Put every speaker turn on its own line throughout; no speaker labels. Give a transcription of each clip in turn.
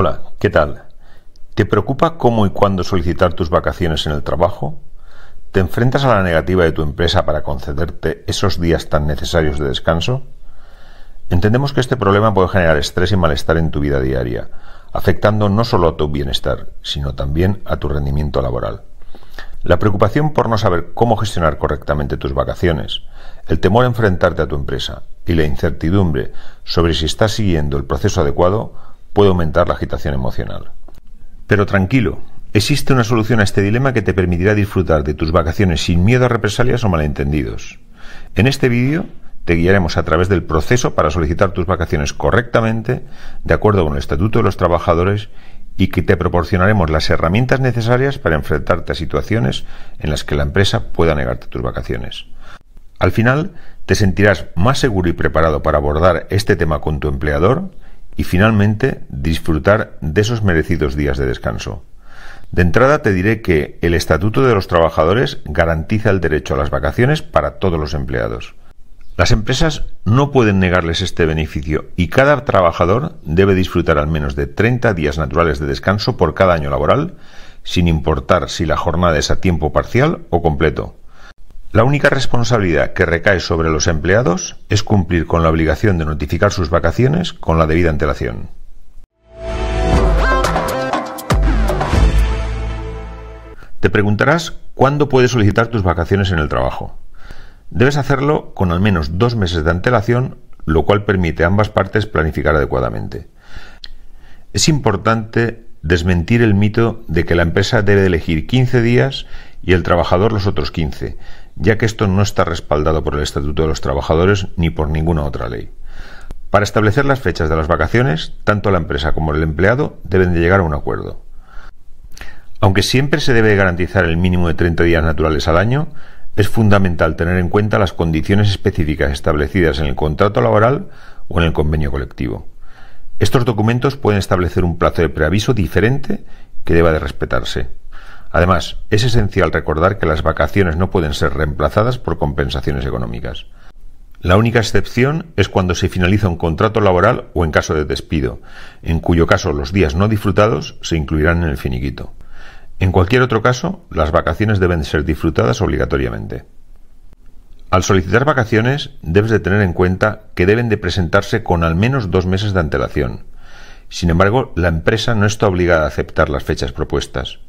Hola, ¿qué tal? ¿Te preocupa cómo y cuándo solicitar tus vacaciones en el trabajo? ¿Te enfrentas a la negativa de tu empresa para concederte esos días tan necesarios de descanso? Entendemos que este problema puede generar estrés y malestar en tu vida diaria, afectando no solo a tu bienestar, sino también a tu rendimiento laboral. La preocupación por no saber cómo gestionar correctamente tus vacaciones, el temor a enfrentarte a tu empresa y la incertidumbre sobre si estás siguiendo el proceso adecuado puede aumentar la agitación emocional. Pero tranquilo, existe una solución a este dilema que te permitirá disfrutar de tus vacaciones sin miedo a represalias o malentendidos. En este vídeo te guiaremos a través del proceso para solicitar tus vacaciones correctamente, de acuerdo con el Estatuto de los Trabajadores, y que te proporcionaremos las herramientas necesarias para enfrentarte a situaciones en las que la empresa pueda negarte tus vacaciones. Al final, te sentirás más seguro y preparado para abordar este tema con tu empleador y finalmente disfrutar de esos merecidos días de descanso. De entrada te diré que el Estatuto de los Trabajadores garantiza el derecho a las vacaciones para todos los empleados. Las empresas no pueden negarles este beneficio y cada trabajador debe disfrutar al menos de 30 días naturales de descanso por cada año laboral, sin importar si la jornada es a tiempo parcial o completo. La única responsabilidad que recae sobre los empleados es cumplir con la obligación de notificar sus vacaciones con la debida antelación. Te preguntarás cuándo puedes solicitar tus vacaciones en el trabajo. Debes hacerlo con al menos dos meses de antelación, lo cual permite a ambas partes planificar adecuadamente. Es importante desmentir el mito de que la empresa debe elegir 15 días y el trabajador los otros 15, ya que esto no está respaldado por el Estatuto de los Trabajadores ni por ninguna otra ley. Para establecer las fechas de las vacaciones, tanto la empresa como el empleado deben de llegar a un acuerdo. Aunque siempre se debe garantizar el mínimo de 30 días naturales al año, es fundamental tener en cuenta las condiciones específicas establecidas en el contrato laboral o en el convenio colectivo. Estos documentos pueden establecer un plazo de preaviso diferente que deba de respetarse. Además, es esencial recordar que las vacaciones no pueden ser reemplazadas por compensaciones económicas. La única excepción es cuando se finaliza un contrato laboral o en caso de despido, en cuyo caso los días no disfrutados se incluirán en el finiquito. En cualquier otro caso, las vacaciones deben ser disfrutadas obligatoriamente. Al solicitar vacaciones, debes de tener en cuenta que deben de presentarse con al menos dos meses de antelación. Sin embargo, la empresa no está obligada a aceptar las fechas propuestas.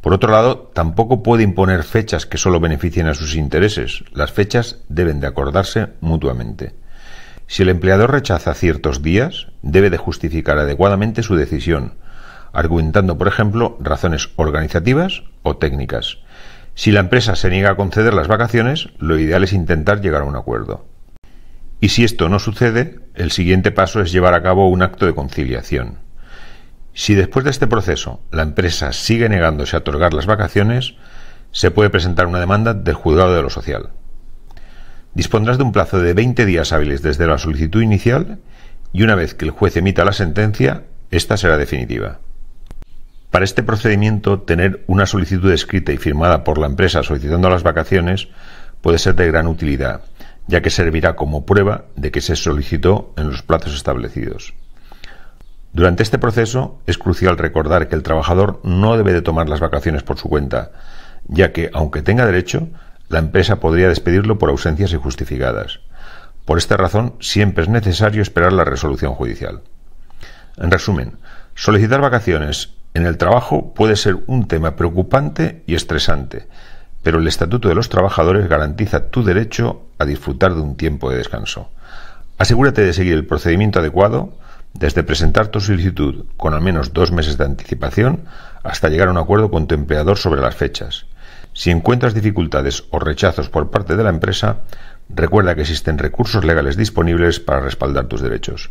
Por otro lado, tampoco puede imponer fechas que solo beneficien a sus intereses. Las fechas deben de acordarse mutuamente. Si el empleador rechaza ciertos días, debe de justificar adecuadamente su decisión, argumentando, por ejemplo, razones organizativas o técnicas. Si la empresa se niega a conceder las vacaciones, lo ideal es intentar llegar a un acuerdo. Y si esto no sucede, el siguiente paso es llevar a cabo un acto de conciliación. Si después de este proceso la empresa sigue negándose a otorgar las vacaciones, se puede presentar una demanda del juzgado de lo social. Dispondrás de un plazo de 20 días hábiles desde la solicitud inicial y una vez que el juez emita la sentencia, esta será definitiva. Para este procedimiento, tener una solicitud escrita y firmada por la empresa solicitando las vacaciones puede ser de gran utilidad, ya que servirá como prueba de que se solicitó en los plazos establecidos. Durante este proceso es crucial recordar que el trabajador no debe de tomar las vacaciones por su cuenta, ya que, aunque tenga derecho, la empresa podría despedirlo por ausencias injustificadas. Por esta razón, siempre es necesario esperar la resolución judicial. En resumen, solicitar vacaciones en el trabajo puede ser un tema preocupante y estresante, pero el Estatuto de los Trabajadores garantiza tu derecho a disfrutar de un tiempo de descanso. Asegúrate de seguir el procedimiento adecuado, desde presentar tu solicitud con al menos dos meses de anticipación hasta llegar a un acuerdo con tu empleador sobre las fechas. Si encuentras dificultades o rechazos por parte de la empresa, recuerda que existen recursos legales disponibles para respaldar tus derechos.